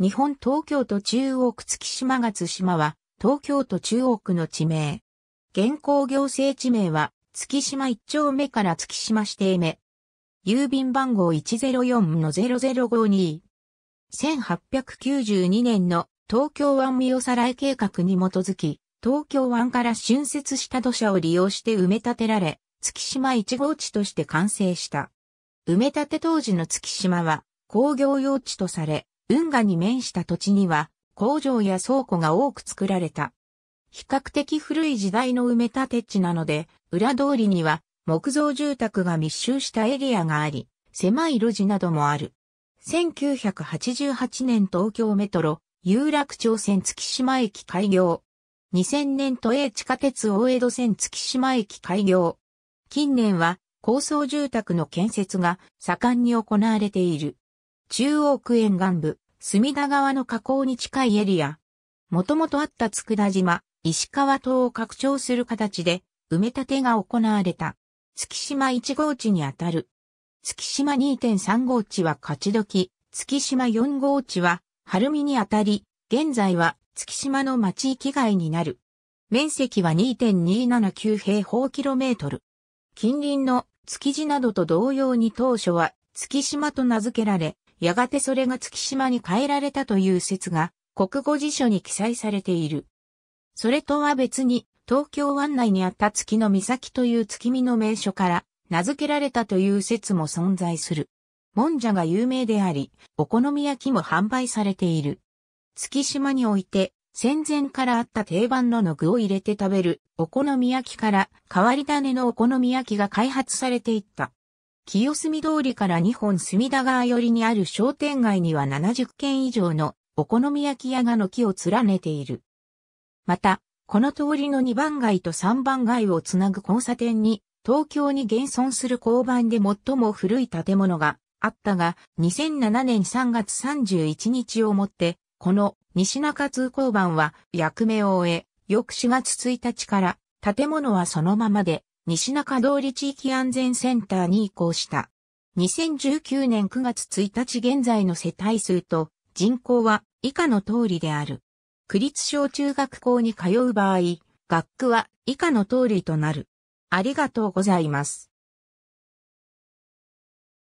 日本東京都中央区月島月島は、東京都中央区の地名。現行行政地名は、月島1丁目から月島指定目。郵便番号104-0052。1892年の東京湾見おさらい計画に基づき、東京湾から浚渫した土砂を利用して埋め立てられ、月島1号地として完成した。埋め立て当時の月島は工業用地とされ、運河に面した土地には工場や倉庫が多く作られた。比較的古い時代の埋め立て地なので、裏通りには木造住宅が密集したエリアがあり、狭い路地などもある。1988年東京メトロ、有楽町線月島駅開業。2000年都営地下鉄大江戸線月島駅開業。近年は高層住宅の建設が盛んに行われている。中央区沿岸部、隅田川の河口に近いエリア。もともとあった佃島、石川島を拡張する形で、埋め立てが行われた。月島1号地にあたる。月島2.3号地は勝時、月島4号地は、晴海にあたり、現在は月島の町域外になる。面積は2.279平方キロメートル。近隣の築地などと同様に当初は月島と名付けられ、やがてそれが月島に変えられたという説が、国語辞書に記載されている。それとは別に、東京湾内にあった月の岬という月見の名所から、名付けられたという説も存在する。もんじゃが有名であり、お好み焼きも販売されている。月島において、戦前からあった定番のの具を入れて食べる、お好み焼きから、変わり種のお好み焼きが開発されていった。清澄通りから日本隅田川寄りにある商店街には70軒以上のお好み焼き屋が軒を連ねている。また、この通りの2番街と3番街をつなぐ交差点に、東京に現存する交番で最も古い建物があったが、2007年3月31日をもって、この西中通交番は役目を終え、翌4月1日から建物はそのままで西中通り地域安全センターに移行した。2019年9月1日現在の世帯数と人口は以下の通りである。区立小中学校に通う場合、学区は以下の通りとなる。ありがとうございます。